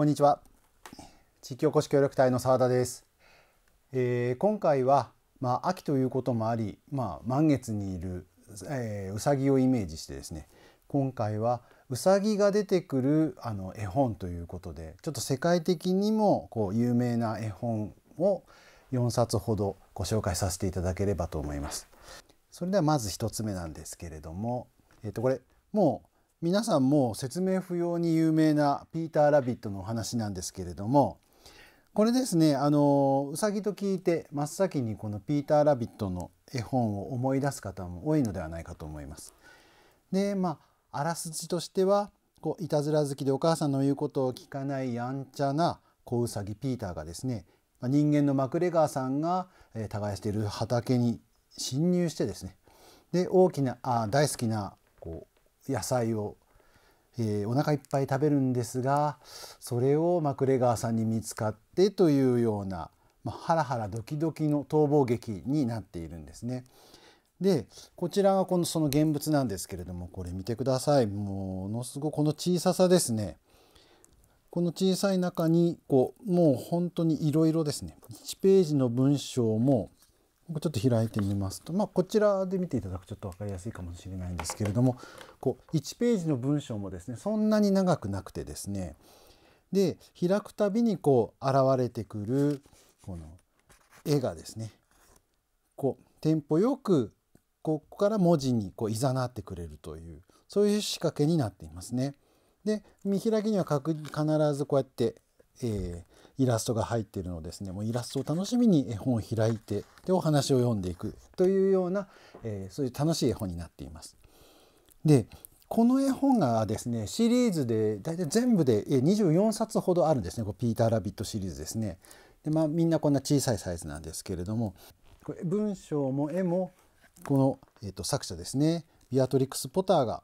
こんにちは地域おこし協力隊の澤田です、えー、今回はまあ、秋ということもあり、まあ、満月にいる、えー、うさぎをイメージしてですね今回はうさぎが出てくるあの絵本ということでちょっと世界的にもこう有名な絵本を4冊ほどご紹介させていただければと思います。それではまず1つ目なんですけれども、えー、とこれもう皆さんも説明不要に有名なピーター・ラビットのお話なんですけれどもこれですねあのうさぎと聞いて真っ先にこのピーター・ラビットの絵本を思い出す方も多いのではないかと思います。でまああらすじとしてはこういたずら好きでお母さんの言うことを聞かないやんちゃな子うさぎピーターがですね人間のマクレガーさんが、えー、耕している畑に侵入してですねで大きなあ大好きなこう野菜を、えー、お腹いっぱい食べるんですがそれをマクレガーさんに見つかってというような、まあ、ハラハラドキドキの逃亡劇になっているんですね。でこちらがこのその現物なんですけれどもこれ見てくださいものすごくこの小ささですねこの小さい中にこうもう本当にいろいろですね1ページの文章もちょっと開いてみますと、まあ、こちらで見ていただくとちょっと分かりやすいかもしれないんですけれどもこう1ページの文章もですねそんなに長くなくてですねで開くたびにこう現れてくるこの絵がですねこうテンポよくここから文字にこういざなってくれるというそういう仕掛けになっていますね。で見開きには必ずこうやって、えー、イラストが入っているのですねもうイラストを楽しみに絵本を開いてでお話を読んでいくというような、えー、そういう楽しい絵本になっています。でこの絵本がですねシリーズで大体全部で24冊ほどあるんですねこうピーター・ラビットシリーズですね。でまあ、みんなこんな小さいサイズなんですけれどもこれ文章も絵もこの、えー、と作者ですねビアトリックス・ポターが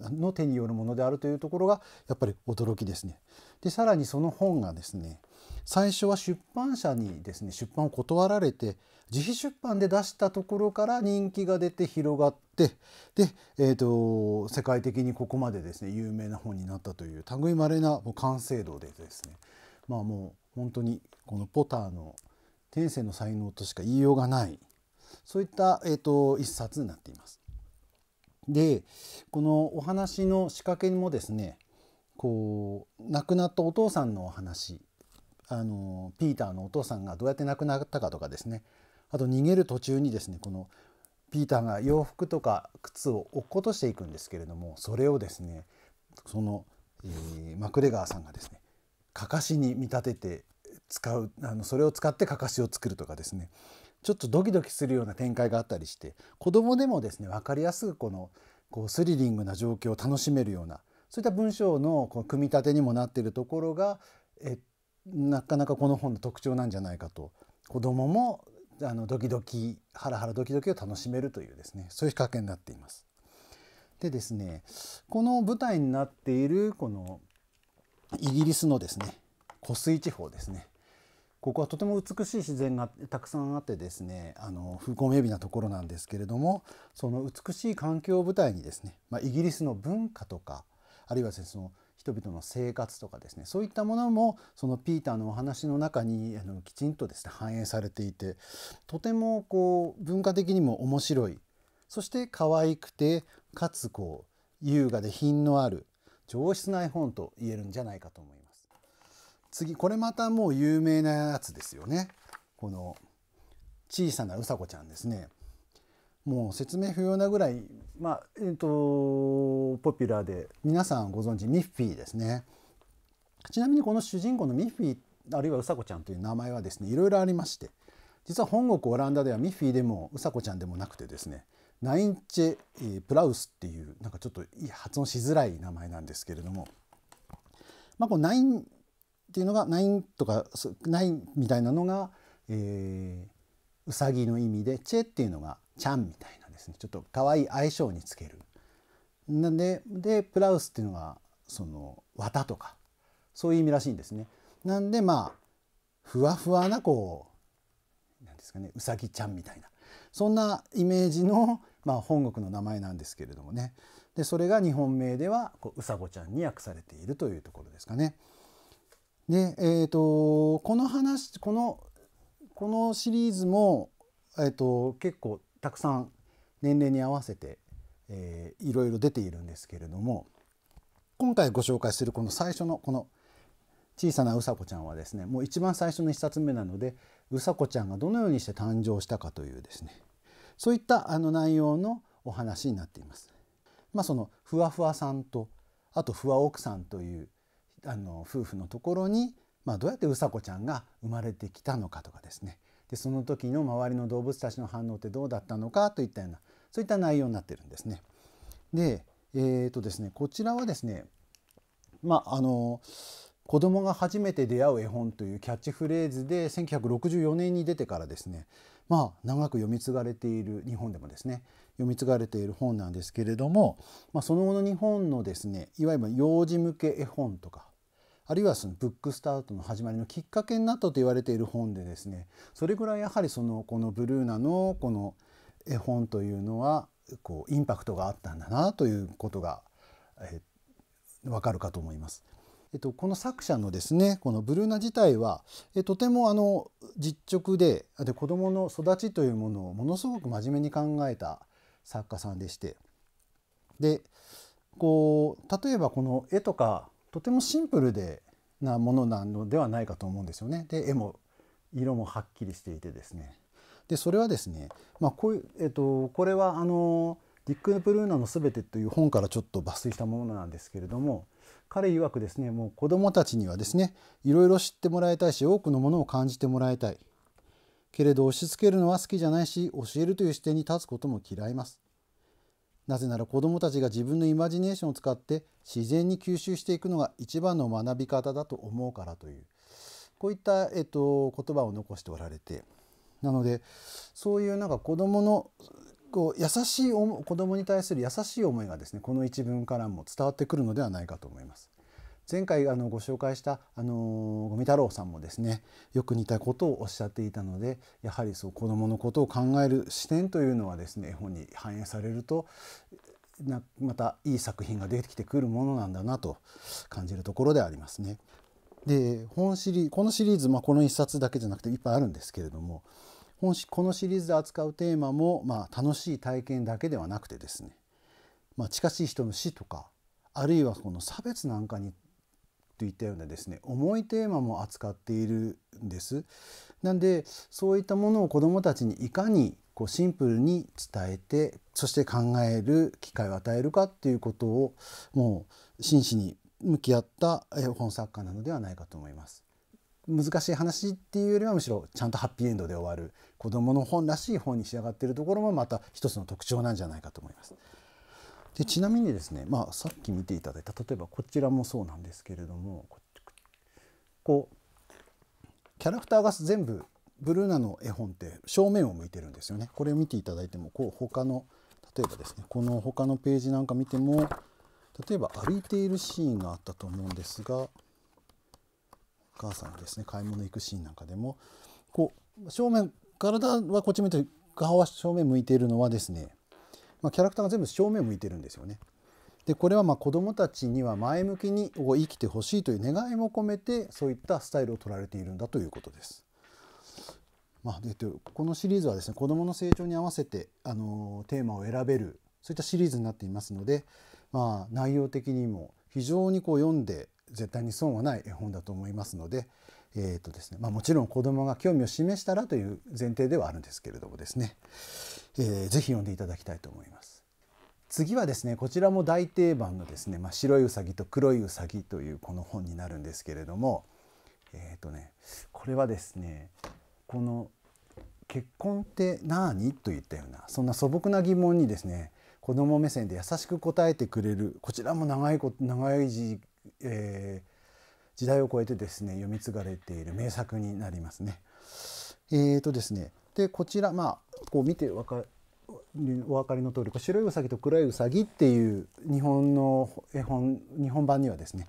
の手によるものであるというところがやっぱり驚きですね。でさらにその本がですね最初は出版社にですね出版を断られて自費出版で出したところから人気が出て広がってで、えーと、世界的にここまでですね有名な本になったという類まれなもう完成度でですねまあもう本当にこのポターの天性の才能としか言いようがないそういった、えーと、一冊になっています。でこのお話の仕掛けもですねこう亡くなったお父さんのお話あのピーターのお父さんがどうやって亡くなったかとかですねあと逃げる途中にですねこのピーターが洋服とか靴を落っことしていくんですけれどもそれをですねその、えー、マクレガーさんがですねかかしに見立てて使うあのそれを使ってかかしを作るとかですねちょっとドキドキするような展開があったりして子どもでもですね分かりやすくこのこうスリリングな状況を楽しめるようなそういった文章のこう組み立てにもなっているところが、えっなかなかこの本の特徴なんじゃないかと子どももあのドキドキハラハラドキドキを楽しめるというですねそういう仕掛けになっています。でですねこの舞台になっているこのイギリスのですね湖水地方ですねここはとても美しい自然がたくさんあってですねあの風光明媚なところなんですけれどもその美しい環境を舞台にですね、まあ、イギリスの文化とかあるいはですねその人々の生活とかですねそういったものもそのピーターのお話の中にあのきちんとですね反映されていてとてもこう文化的にも面白いそして可愛くてかつこう優雅で品のある上質な絵本と言えるんじゃないかと思います。次これまたもう有名なやつですよね。この小さなうさこちゃんですね。もう説明不要なぐらいまあえっ、ー、とポピュラーで皆さんご存知ミッフィーですねちなみにこの主人公のミッフィーあるいはうさこちゃんという名前はですねいろいろありまして実は本国オランダではミッフィーでもうさこちゃんでもなくてですねナインチェ、えプラウスっていうなんかちょっと発音しづらい名前なんですけれども、まあ、こうナインっていうのがナインとかナインみたいなのが、えー、うさぎの意味でチェっていうのがちゃんみたいな。ですねちょっと可愛い相性につける。なんででプラウスっていうのはその綿とかそういう意味らしいんですね。なんでまあふわふわなこうなんですかねうさぎちゃんみたいなそんなイメージの、まあ、本国の名前なんですけれどもねでそれが日本名ではこううさごちゃんに訳されているというところですかね。で、えーと、この話このこのシリーズも、えーと結構たくさん年齢に合わせて、えー、いろいろ出ているんですけれども今回ご紹介するこの最初のこの小さなうさこちゃんはですねもう一番最初の1冊目なのでうさこちゃんがどのようにして誕生したかというですねそういったあの内容のお話になっています。まあ、そのふわふわさんとあとふわ奥さんというあの夫婦のところに、まあ、どうやってうさこちゃんが生まれてきたのかとかですねでその時の周りの動物たちの反応ってどうだったのかといったようなそういった内容になってるんですね。で,、えーとですね、こちらはですね、まあ、あの子供が初めて出会う絵本というキャッチフレーズで1964年に出てからですねまあ長く読み継がれている日本でもですね読み継がれている本なんですけれども、まあ、その後の日本のですねいわゆる幼児向け絵本とかあるいはそのブックスタートの始まりのきっかけになったと言われている本でですねそれぐらいやはりそのこのブルーナのこの「絵本というのはこうインパクトがあったんだなということが、わ分かるかと思います。えっと、この作者のですねこのブルーナ自体はえとてもあの実直でで子どもの育ちというものをものすごく真面目に考えた作家さんでしてでこう例えばこの絵とかとてもシンプルでなものなのではないかと思うんですよね。で絵も色もはっきりしていてですねでそれはですね、まあこういうえっと、これはあのディック・ブルーナのすべてという本からちょっと抜粋したものなんですけれども彼曰くですねもう子どもたちにはですねいろいろ知ってもらいたいし多くのものを感じてもらいたいけれど押し付けるのは好きじゃないし教えるという視点に立つことも嫌いますなぜなら子どもたちが自分のイマジネーションを使って自然に吸収していくのが一番の学び方だと思うからというこういった、えっと、言葉を残しておられてなのでそういうなんか子どものこう優しい子どもに対する優しい思いがですねこの一文からも伝わってくるのではないかと思います。前回あのご紹介したあのゴミ太郎さんもですねよく似たことをおっしゃっていたのでやはりそう子どものことを考える視点というのはですね絵本に反映されるとなまたいい作品が出てきてくるものなんだなと感じるところでありますね。で本シリこのシリーズ、まあ、この1冊だけじゃなくていっぱいあるんですけれども本このシリーズで扱うテーマも、まあ、楽しい体験だけではなくてですね、まあ、近しい人の死とかあるいはこの差別なんかにといったようなですね重いテーマも扱っているんです。なんでそういったものを子どもたちにいかにこうシンプルに伝えてそして考える機会を与えるかっていうことをもう真摯に向き合った絵本作家なのではないかと思います。難しい話っていうよりはむしろちゃんとハッピーエンドで終わる子どもの本らしい本に仕上がってるところもまた一つの特徴なんじゃないかと思います。でちなみにですね、まあ、さっき見ていただいた例えばこちらもそうなんですけれどもこうキャラクターが全部ブルーナの絵本って正面を向いてるんですよね。これを見ていただいてもこう他の例えばですねこの他のページなんか見ても例えば歩いているシーンがあったと思うんですが母さんですね買い物行くシーンなんかでもこう正面体はこっち向いて顔は正面向いているのはですね、まあ、キャラクターが全部正面向いてるんですよね。でこれはまあ子どもたちには前向きに生きてほしいという願いも込めてそういったスタイルを取られているんだということです。まあ、でこのシリーズはですね子どもの成長に合わせて、あのテーマを選べるそういったシリーズになっていますので、まあ、内容的にも非常にこう読んで絶対に損はない絵本だと思いますので,、えーとですねまあ、もちろん子どもが興味を示したらという前提ではあるんですけれどもですね、えー、ぜひ読んでいただきたいと思います。次はですねこちらも大定番のですね、まあ、白いうさぎと黒いうさぎというこの本になるんですけれどもえっ、ー、とねこれはですねこの結婚って何といったようなそんな素朴な疑問にですね子ども目線で優しく答えてくれるこちらも長いこと長い字えー、時代を超えてですね読み継がれている名作になりますね。えーとですね、でこちら、まあ、こう見てわかお分かりの通り白いうさぎと黒いうさぎっていう日本の絵本日本版にはですね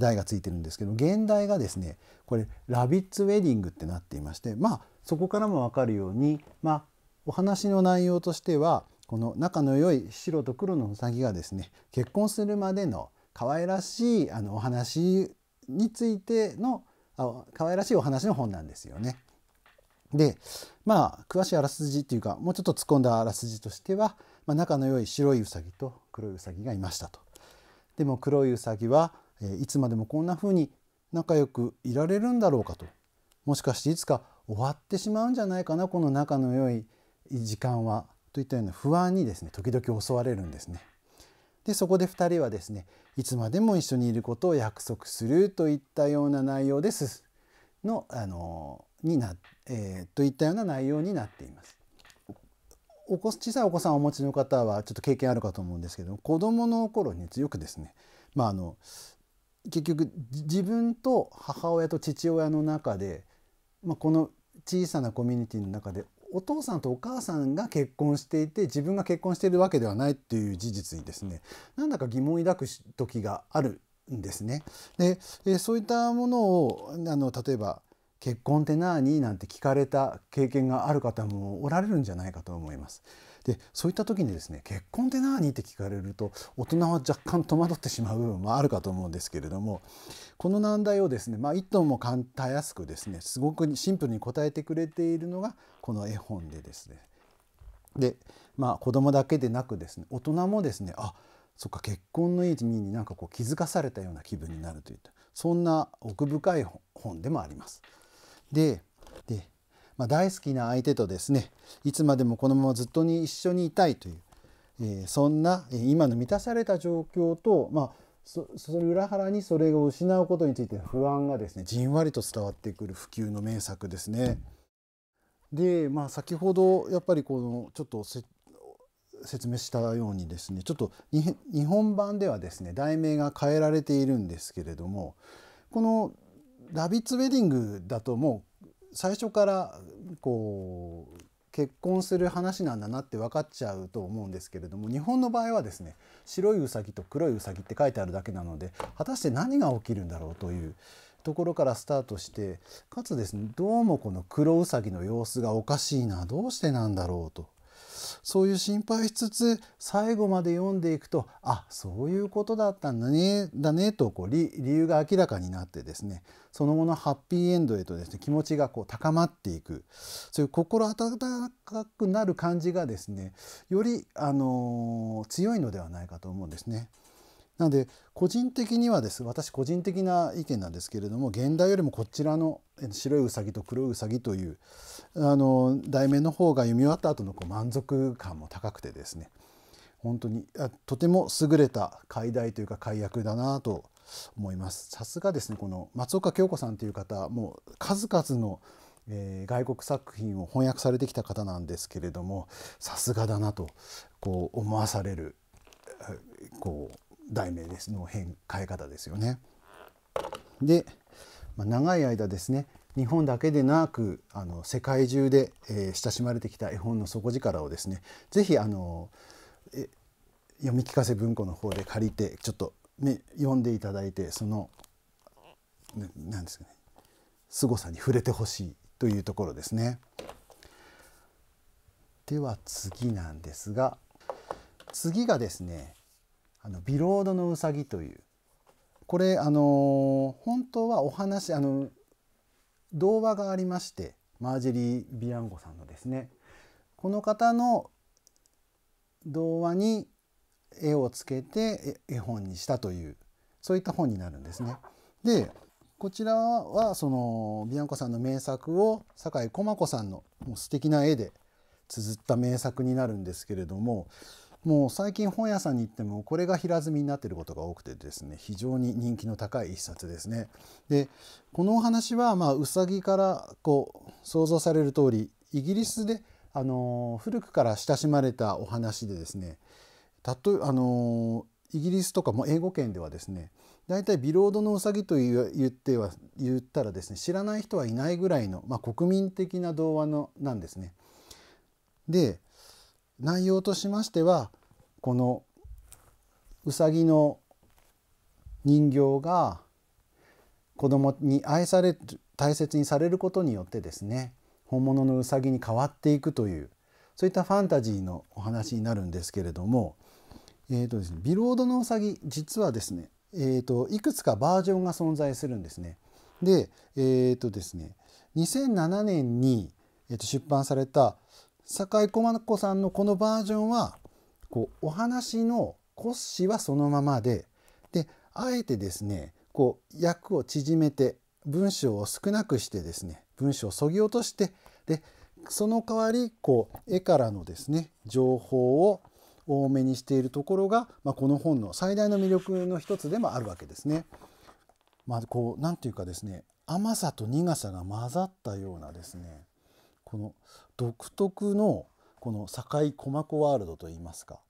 台がついてるんですけど現代がですねこれ「ラビッツ・ウェディング」ってなっていましてまあそこからも分かるように、まあ、お話の内容としてはこの仲の良い白と黒のうさぎがですね結婚するまでの可愛らしいあのお話についてのあ可愛らしいお話の本なんですよね。でまあ詳しいあらすじっていうかもうちょっと突っ込んだあらすじとしては、まあ、仲の良い白いウサギと黒いウサギがいましたと。でも黒いウサギは、えー、いつまでもこんな風に仲良くいられるんだろうかともしかしていつか終わってしまうんじゃないかなこの仲の良い時間はといったような不安にですね時々襲われるんですね。でそこで2人はですねいつまでも一緒にいることを約束するといったような内容ですのあのにな、えー、といったような内容になっています。お子小さいお子さんをお持ちの方はちょっと経験あるかと思うんですけど子どもの頃に強くですね、まあ、あの結局自分と母親と父親の中で、まあ、この小さなコミュニティの中でお父さんとお母さんが結婚していて自分が結婚しているわけではないっていう事実にですねなんだか疑問を抱く時があるんですね。で、そういったものをあの例えば「結婚って何?」なんて聞かれた経験がある方もおられるんじゃないかと思います。でそういった時にですね結婚って何って聞かれると大人は若干戸惑ってしまう部分もあるかと思うんですけれどもこの難題をですね、まあ、一頭も簡単やすくですねすごくシンプルに答えてくれているのがこの絵本でですねで、まあ、子供だけでなくですね大人もですねあそっか結婚の意味になんかこう気づかされたような気分になるといったそんな奥深い本でもあります。ででまあ、大好きな相手とですねいつまでもこのままずっとに一緒にいたいという、えー、そんな、え今の満たされた状況と、まあ、そそれ裏腹にそれを失うことについて不安がですねじんわりと伝わってくる普及の名作ですね。で、まあ、先ほどやっぱりこのちょっと説明したようにですねちょっと日本版ではですね題名が変えられているんですけれどもこの「ラビッツ・ウェディング」だともう最初からこう結婚する話なんだなって分かっちゃうと思うんですけれども日本の場合はですね白いうさぎと黒いうさぎって書いてあるだけなので果たして何が起きるんだろうというところからスタートしてかつですねどうもこの黒うさぎの様子がおかしいなどうしてなんだろうとそういう心配しつつ最後まで読んでいくとあそういうことだったんだねだねとこう理由が明らかになってですねその後のハッピーエンドへとですね気持ちがこう高まっていくそういう心温かくなる感じがですねより、あの強いのではないかと思うんですね。なので個人的にはです私個人的な意見なんですけれども現代よりもこちらの「白いうさぎと黒いうさぎ」というあの題名の方が読み終わった後のこの満足感も高くてですね本当にとても優れた解題というか解約だなと思います。さすがですねこの松岡京子さんという方もう数々のえー、外国作品を翻訳されてきた方なんですけれどもさすがだなとこう思わされるこう題名ですの変変え方ですよね。で、まあ、長い間ですね日本だけでなくあの世界中で、えー、親しまれてきた絵本の底力をですね是非あのえ読み聞かせ文庫の方で借りてちょっと、ね、読んでいただいてその何ですかね凄さに触れてほしいというところですね。では次なんですが次がですねあのビロードのうさぎというこれあの本当はお話あの童話がありましてマージェリー・ビアンゴさんのですねこの方の童話に絵をつけて絵本にしたというそういった本になるんですね。でこちらはそのビアンコさんの名作を酒井駒子さんのもう素敵な絵で綴った名作になるんですけれどももう最近本屋さんに行ってもこれが平積みになっていることが多くてですね非常に人気の高い一冊ですね。でこのお話はまあうさぎからこう想像される通りイギリスであの古くから親しまれたお話でですねたとあのイギリスとかも英語圏ではですね大体ビロードのうさぎと言っては言ったらですね知らない人はいないぐらいの、まあ、国民的な童話のなんですね。で内容としましてはこのうさぎの人形が子供に愛される大切にされることによってですね本物のうさぎに変わっていくというそういったファンタジーのお話になるんですけれども、えーとですね、ビロードのうさぎ実はですね、えーと、いくつかバージョンが存在するんですね。で,、えーとですね、2007年に、えと出版された酒井駒子さんのこのバージョンはこうお話の骨子はそのままでであえてですねこう役を縮めて文章を少なくしてですね文章をそぎ落としてでその代わりこう絵からのですね情報を多めにしているところが、まあ、この本の最大の魅力の一つでもあるわけですね。まあ、こうなんていうかですね甘さと苦さが混ざったようなですねこの独特のこの堺駒子ワールドといいますか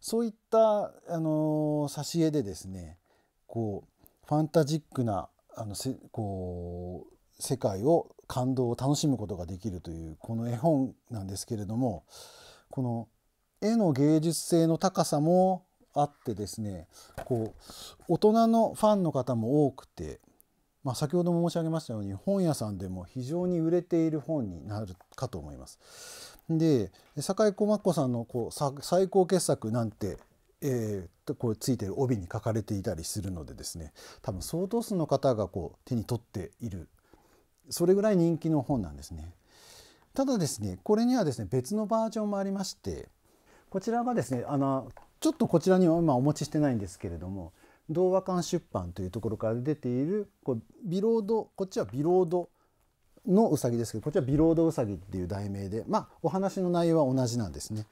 そういったあの挿絵でですねこうファンタジックなあのせこう世界を感動を楽しむことができるというこの絵本なんですけれどもこの絵の芸術性の高さもあってですねこう大人のファンの方も多くてまあ、先ほども申し上げましたように本屋さんでも非常に売れている本になるかと思います。で酒井小松子さんのこう最高傑作なんて、えー、こうついてる帯に書かれていたりするのでですね多分相当数の方がこう手に取っているそれぐらい人気の本なんですね。ただですねこれにはですね別のバージョンもありましてこちらがですねあのちょっとこちらには今お持ちしてないんですけれども童話館出版というところから出ているこうビロードこっちはビロードのうさぎですけどこっちはビロードうさぎっていう題名でまあお話の内容は同じなんですね。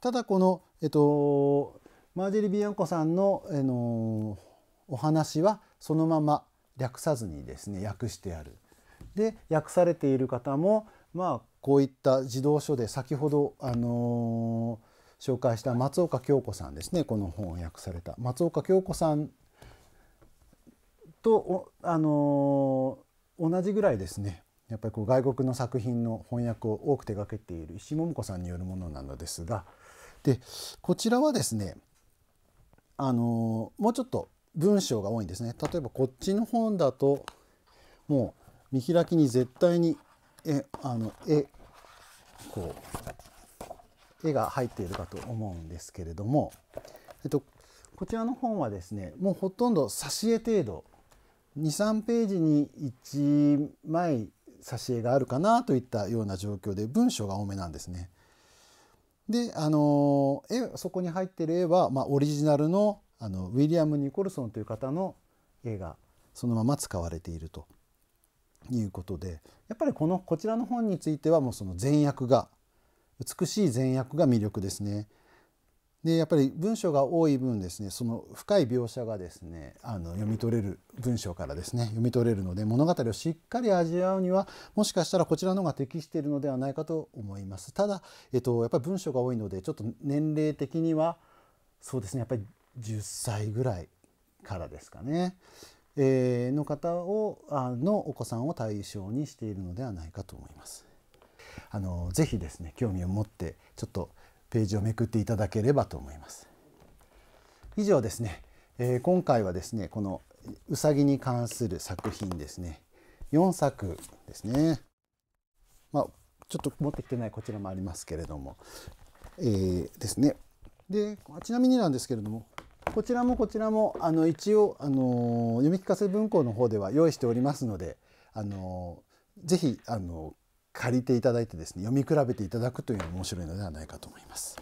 ただこの、えっと、マージェリ・ビアンコさんの、えのお話はそのまま略さずにですね訳してある。で訳されている方もまあこういった児童書で先ほど、あの紹介した松岡京子さんですねこの本を訳された松岡京子さんとあの同じぐらいですねやっぱりこう外国の作品の翻訳を多く手がけている石井桃子さんによるものなのですがでこちらはですねあのもうちょっと文章が多いんですね例えばこっちの本だともう見開きに絶対にえあの絵こう絵が入っているかと思うんですけれども、えっと、こちらの本はですねもうほとんど挿絵程度23ページに1枚挿絵があるかなといったような状況で文章が多めなんですね。であの絵そこに入ってる絵は、まあ、オリジナルのあのウィリアム・ニコルソンという方の絵がそのまま使われているということでやっぱりこのこちらの本についてはもうその善悪が美しい善悪が魅力ですね。でやっぱり文章が多い分ですねその深い描写がですねあの読み取れる文章からですね読み取れるので物語をしっかり味わうにはもしかしたらこちらの方が適しているのではないかと思います。ただ、えっと、やっぱり文章が多いのでちょっと年齢的にはそうですねやっぱり10歳ぐらいからですかね、えー、の方をあのお子さんを対象にしているのではないかと思います。あのぜひですね興味を持ってちょっとページをめくっていただければと思います。以上ですね、えー、今回はですねこのうさぎに関する作品ですね4作ですね、まあ、ちょっと持ってきてないこちらもありますけれども、えー、ですねでちなみになんですけれどもこちらもこちらもあの一応、あの読み聞かせ文庫の方では用意しておりますので、あのー、ぜひ、あのー借りていただいてですね読み比べていただくというのも面白いのではないかと思います。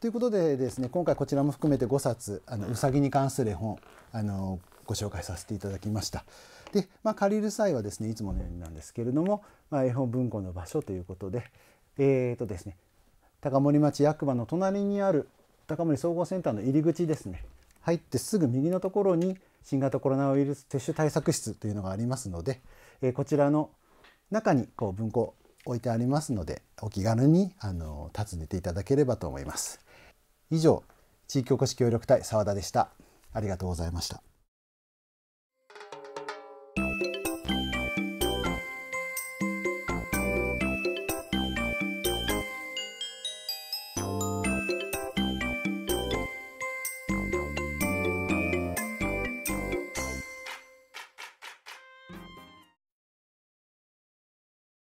ということでですね今回こちらも含めて5冊あのうさぎに関する絵本あのご紹介させていただきました。で、まあ、借りる際はですねいつものようになんですけれども、まあ、絵本文庫の場所ということで,、えーとですね、高森町役場の隣にある高森総合センターの入り口ですね入ってすぐ右のところに新型コロナウイルス接種対策室というのがありますので、えー、こちらの中にこう文庫置いてありますのでお気軽にあの訪ねていただければと思います以上地域おこし協力隊澤田でしたありがとうございました